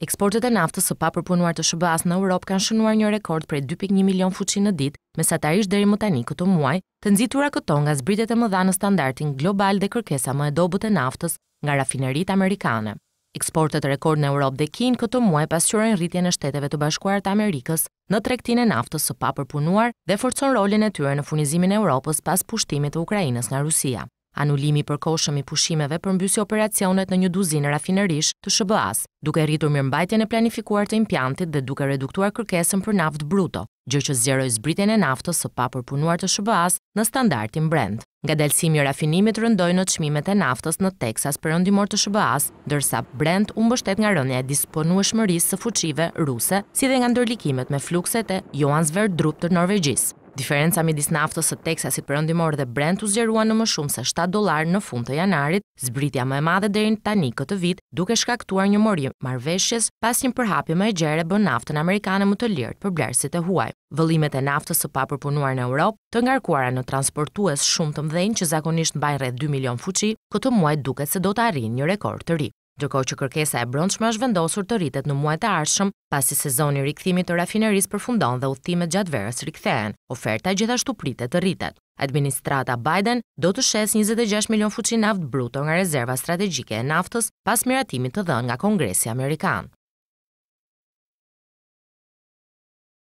Eksportet e naftës së papërpunuar të SBA-s në Europë kanë shënuar një rekord prej 2.1 milion fuçi në ditë, mesatarisht deri më tani këtë muaj, të nxitura këto nga zbritet e mëdha në standardin global dhe kërkesa më e dobët e naftës nga rafineritë amerikane. Eksportet rekord në Europë dhe Kinë këtë muaj pasqyrojnë rritjen e Shteteve të Bashkuara të Amerikës në tregtinë e naftës së papërpunuar dhe forcon rolin e tyre në furnizimin e Europës pas pushtimit të Ukrainës nga Rusia anulimi i përkohshëm i pushimeve për mbysi operacionet në një duzinë rafinerish të SBA-s, duke rritur mirëmbajtjen e planifikuar të impjantit dhe duke reduktuar kërkesën për naftë bruto, gjë që zjeroj zbritjen e naftës së papërpunuar të SBA-s në standardin Brent. Nga dalsimi i rafinimit rëndoj në qmimet e naftës në Texas për rëndimor të SBA-s, dërsa Brent unë bështet nga rënja e disponueshmërisë së fuqive ruse, si dhe nga ndërlikimet me flukset e Johansverdrup të Norvegjisë. Diferenca midis naftës së Teksasit perëndimor dhe Brent u zgjerua në më shumë se 7 dollar në fund të janarit, zbritja më e madhe deri tani këtë vit, duke shkaktuar një morim marveshjes pas një përhapje më e gjerë bën naftën amerikane më të lirët për blerësit e huaj. Vëllimet e naftës së papërpunuar në Europë, të ngarkuara në transportues shumë të mdhenjë që zakonisht mbajnë rreth 2 milion fuçi, këtë muaj duket se do të arrin një rekord të ri ndërkohë që kërkesa e brëndshme është vendosur të rritet në muajt e ardhshëm, pasi sezoni i rikthimit të rafinerisë përfundon dhe udhëtimet gjatë verës rikthehen. Oferta gjithashtu pritet të rritet. Administrata Biden do të shes 26 milion fuqin naft bruto nga rezerva strategjike e naftës pas miratimit të dhënë nga Kongresi Amerikan.